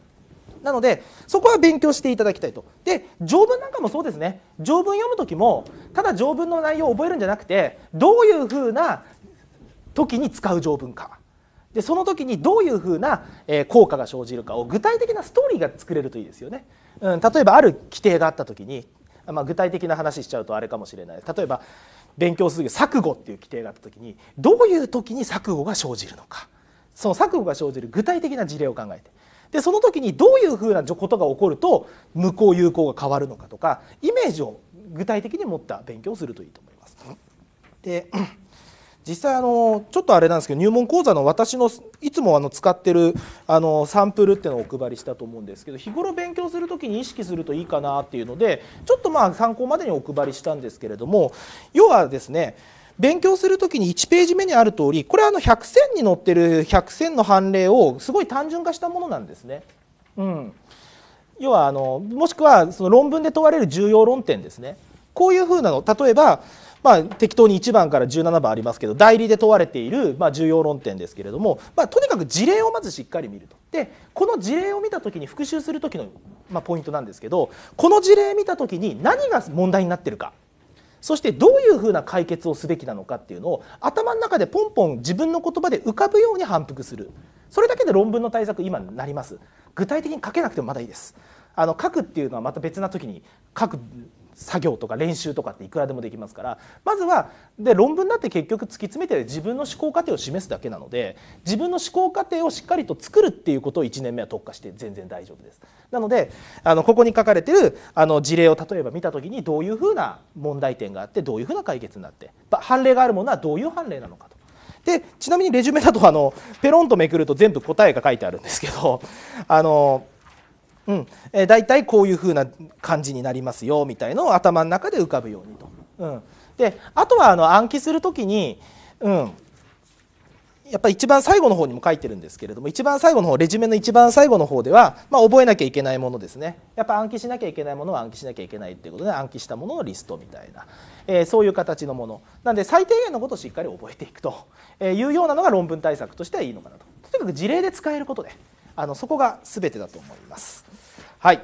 なのでそこは勉強していただきたいと。で条文なんかもそうですね条文読む時もただ条文の内容を覚えるんじゃなくてどういうふうな時に使う条文かでその時にどういうふうな効果が生じるかを具体的なストーリーが作れるといいですよね。うん、例えばある規定があった時に、まあ、具体的な話しちゃうとあれかもしれない例えば勉強する錯誤っていう規定があった時にどういう時に錯誤が生じるのかその錯誤が生じる具体的な事例を考えてでその時にどういうふうなことが起こると無効有効が変わるのかとかイメージを具体的に持った勉強をするといいと思います。で実際あのちょっとあれなんですけど入門講座の私のいつもあの使ってるあのサンプルっていうのをお配りしたと思うんですけど日頃勉強する時に意識するといいかなっていうのでちょっとまあ参考までにお配りしたんですけれども要はですね勉強する時に1ページ目にある通りこれはあの100選に載ってる100選の判例をすごい単純化したものなんですね。うん、要はあのもしくはその論文で問われる重要論点ですね。こういうふうなの例えばまあ、適当に1番から17番ありますけど代理で問われている、まあ、重要論点ですけれども、まあ、とにかく事例をまずしっかり見ると。でこの事例を見た時に復習する時の、まポイントなんですけどこの事例見た時に何が問題になってるか。そしてどういうふうな解決をすべきなのかっていうのを頭の中でポンポン自分の言葉で浮かぶように反復するそれだけで論文の対策今になります具体的に書けなくてもまだいいですあの書くっていうのはまた別な時に書く作業とか練習とかっていくらでもできますからまずはで論文だって結局突き詰めて自分の思考過程を示すだけなので自分の思考過程をしっかりと作るっていうことを1年目は特化して全然大丈夫です。なのであのここに書かれてるあの事例を例えば見た時にどういうふうな問題点があってどういうふうな解決になって判例があるものはどういう判例なのかと。でちなみにレジュメだとあのペロンとめくると全部答えが書いてあるんですけどあのうん、えー、大体こういうふうな感じになりますよみたいのを頭の中で浮かぶようにと。うん、であとはあの暗記するときに、うん、やっぱり一番最後の方にも書いてるんですけれども一番最後の方レジュメの一番最後の方では、まあ、覚えなきゃいけないものですねやっぱ暗記しなきゃいけないものは暗記しなきゃいけないっていうことで暗記したもののリストみたいな、えー、そういう形のものなんで最低限のことをしっかり覚えていくというようなのが論文対策としてはいいのかなと。とにかく事例で使えることであのそこが全てだと思います。はい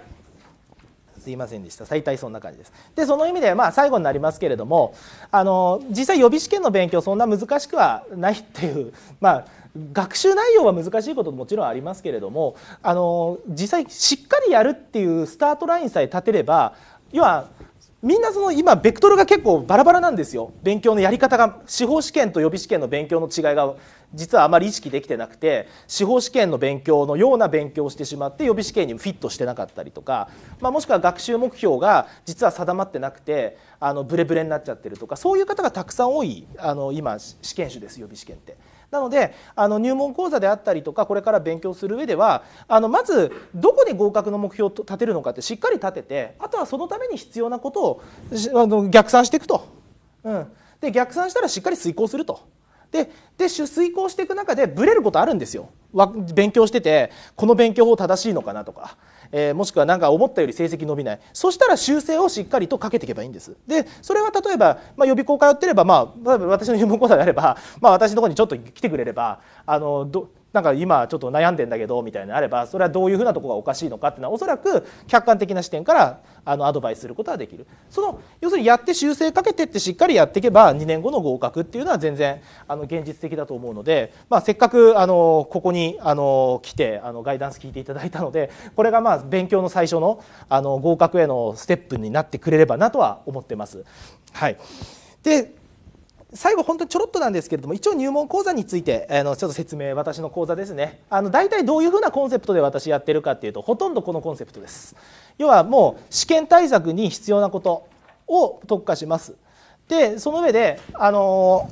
すいませんでした大そんな感じです。でその意味でまあ最後になりますけれどもあの実際予備試験の勉強そんな難しくはないっていう まあ学習内容は難しいことももちろんありますけれどもあの実際しっかりやるっていうスタートラインさえ立てれば要はみんなその今ベクトルが結構バラバラなんですよ勉強のやり方が司法試験と予備試験の勉強の違いが実はあまり意識できてなくて司法試験の勉強のような勉強をしてしまって予備試験にフィットしてなかったりとか、まあ、もしくは学習目標が実は定まってなくてあのブレブレになっちゃってるとかそういう方がたくさん多いあの今試験種です予備試験って。なのであの入門講座であったりとかこれから勉強する上ではあのまずどこで合格の目標を立てるのかってしっかり立ててあとはそのために必要なことをあの逆算していくと。うん、で逆算したらしっかり遂行すると。でで遂行していく中でブレることあるんですよ勉強しててこの勉強法正しいのかなとか、えー、もしくは何か思ったより成績伸びないそしたら修正をしっかりとかけていけばいいんですでそれは例えば、まあ、予備校通ってれば、まあ、私の入門講座であれば、まあ、私のところにちょっと来てくれればあのどなんか今ちょっと悩んでんだけどみたいなのあればそれはどういうふうなとこがおかしいのかっていうのはおそらく客観的な視点からあのアドバイスすることはできるその要するにやって修正かけてってしっかりやっていけば2年後の合格っていうのは全然あの現実的だと思うので、まあ、せっかくあのここにあの来てあのガイダンス聞いていただいたのでこれがまあ勉強の最初のあの合格へのステップになってくれればなとは思ってます。はい、で最後本当にちょろっとなんですけれども一応入門講座についてあのちょっと説明私の講座ですねあの大体どういうふうなコンセプトで私やってるかっていうとほとんどこのコンセプトです要はもう試験対策に必要なことを特化しますでその上であの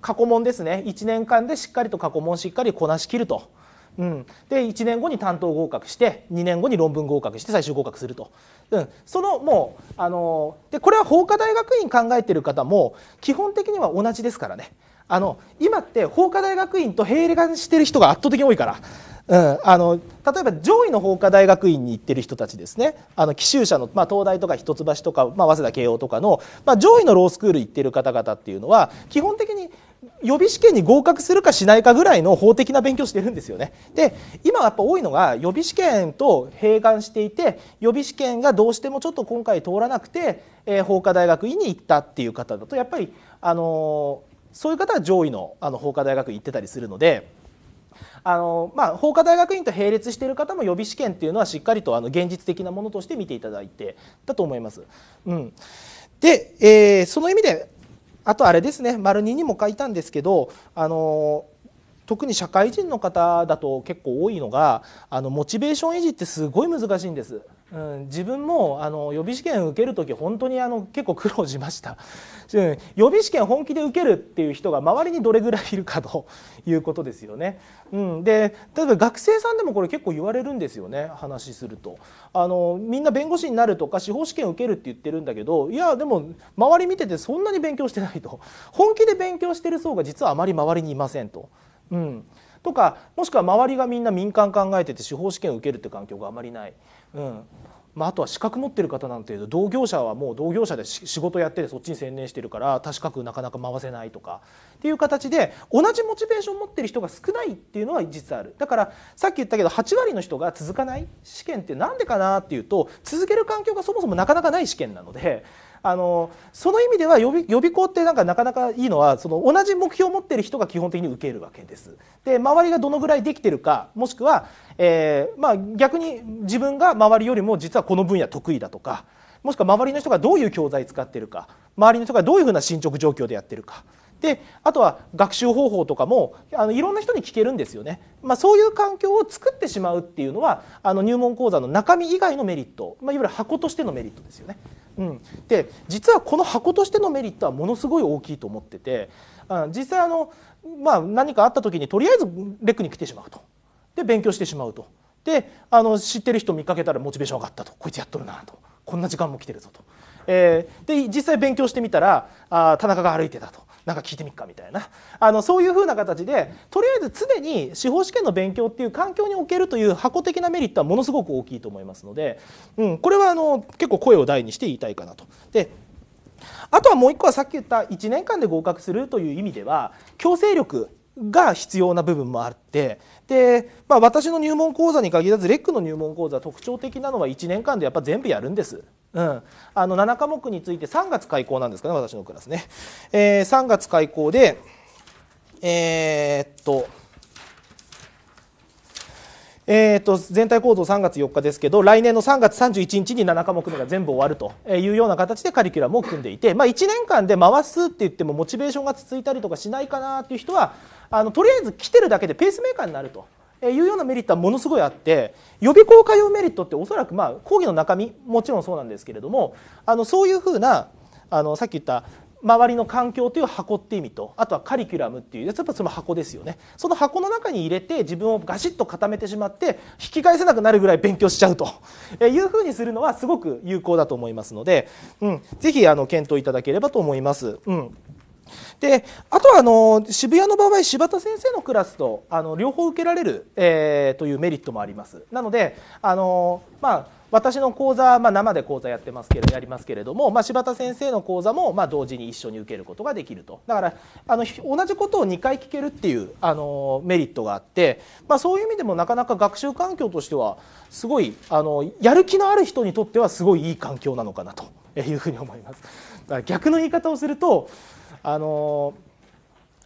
過去問ですね1年間でしっかりと過去問しっかりこなしきると。うん、で1年後に担当合格して2年後に論文合格して最終合格すると、うん、そのもうあのでこれは法科大学院考えてる方も基本的には同じですからねあの今って法科大学院と並列してる人が圧倒的に多いから。うん、あの例えば上位の法科大学院に行ってる人たちですねあの奇襲者の、まあ、東大とか一橋とか、まあ、早稲田慶応とかの、まあ、上位のロースクール行ってる方々っていうのは基本的に予備試験に合格するかしないかぐらいの法的な勉強してるんですよね。で今やっぱ多いのが予備試験と併願していて予備試験がどうしてもちょっと今回通らなくて、えー、法科大学院に行ったっていう方だとやっぱり、あのー、そういう方は上位のあの法科大学院行ってたりするので。あのまあ、法科大学院と並列している方も予備試験っていうのはしっかりとあの現実的なものとして見ていただいてだと思います。うん、で、えー、その意味であとあれですね丸2にも書いたんですけどあの特に社会人の方だと結構多いのがあのモチベーション維持ってすごい難しいんです。うん、自分もあの予備試験受ける時本当にあの結構苦労しました、予備試験本気で受けるっていう人が周りにどれぐらいいるかと いうことですよね、うん、で例えば学生さんでもこれ結構言われるんですよね話するとあのみんな弁護士になるとか司法試験受けるって言ってるんだけどいやでも周り見ててそんなに勉強してないと 本気で勉強してる層が実はあまり周りにいませんと。うんとかもしくは周りがみんな民間考えてて司法試験受けるって環境があまりないうんまあ、あとは資格持ってる方なんていうと同業者はもう同業者で仕事やっててそっちに専念してるから他資格なかなか回せないとかっていう形で同じモチベーション持ってる人が少ないっていうのは実はあるだからさっき言ったけど8割の人が続かない試験って何でかなっていうと続ける環境がそもそもなかなかない試験なので。あのその意味では予備予備校ってなんかなかなかいいのはその同じ目標を持ってる人が基本的に受けるわけです。で周りがどのぐらいできてるかもしくは、えーまあ、逆に自分が周りよりも実はこの分野得意だとかもしくは周りの人がどういう教材使ってるか周りの人がどういうふうな進捗状況でやってるかであとは学習方法とかもあのいろんな人に聞けるんですよね、まあ、そういう環境を作ってしまうっていうのはあの入門講座の中身以外のメリット、まあ、いわゆる箱としてのメリットですよね。うん、で実はこの箱としてのメリットはものすごい大きいと思ってて実際あの、まあ、何かあった時にとりあえずレックに来てしまうとで勉強してしまうとであの知ってる人見かけたらモチベーション上がったとこいつやっとるなとこんな時間も来てるぞと、えー、で実際勉強してみたらあ田中が歩いてたとなんか聞いてみっかみたいなあのそういうふうな形でとりあえず常に司法試験の勉強っていう環境におけるという箱的なメリットはものすごく大きいと思いますので、うん、これはあの結構声を大にして言いたいかなと。であとはもう一個はさっき言った1年間で合格するという意味では強制力が必要な部分もあってで、まあ、私の入門講座に限らずレックの入門講座特徴的なのは1年間でやっぱ全部やるんですうん、あの7科目について3月開講なんですかね私のクラスね、えー、3月開講でえー、っとえー、っと全体構造3月4日ですけど来年の3月31日に7科目目が全部終わるというような形でカリキュラムを組んでいて、まあ、1年間で回すって言ってもモチベーションが続いたりとかしないかなっていう人はあのとりあえず来てるだけでペースメーカーになるというようなメリットはものすごいあって予備校通うメリットっておそらくまあ講義の中身もちろんそうなんですけれどもあのそういうふうなあのさっき言った周りの環境という箱って意味とあとはカリキュラムっていうやっぱその箱ですよねその箱の中に入れて自分をガシッと固めてしまって引き返せなくなるぐらい勉強しちゃうというふうにするのはすごく有効だと思いますので、うん、ぜひあの検討いただければと思います。うんであとはあの渋谷の場合柴田先生のクラスとあの両方受けられる、えー、というメリットもありますなのであの、まあ、私の講座、まあ、生で講座やってますけどやりますけれども、まあ、柴田先生の講座も、まあ、同時に一緒に受けることができるとだからあの同じことを2回聞けるっていうあのメリットがあって、まあ、そういう意味でもなかなか学習環境としてはすごいあのやる気のある人にとってはすごいいい環境なのかなというふうに思います。逆の言い方をするとあの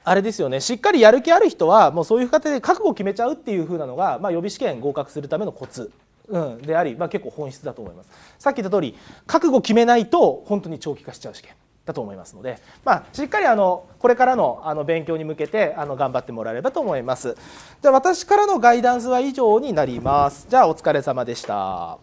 あれですよねしっかりやる気ある人はもうそういう形で覚悟を決めちゃうっていう風なのが、まあ、予備試験合格するためのコツ、うん、であり、まあ、結構本質だと思いますさっき言った通り覚悟決めないと本当に長期化しちゃう試験だと思いますので、まあ、しっかりあのこれからのあの勉強に向けてあの頑張ってもらえればと思いますじゃあ私からのガイダンスは以上になりますじゃあお疲れ様でした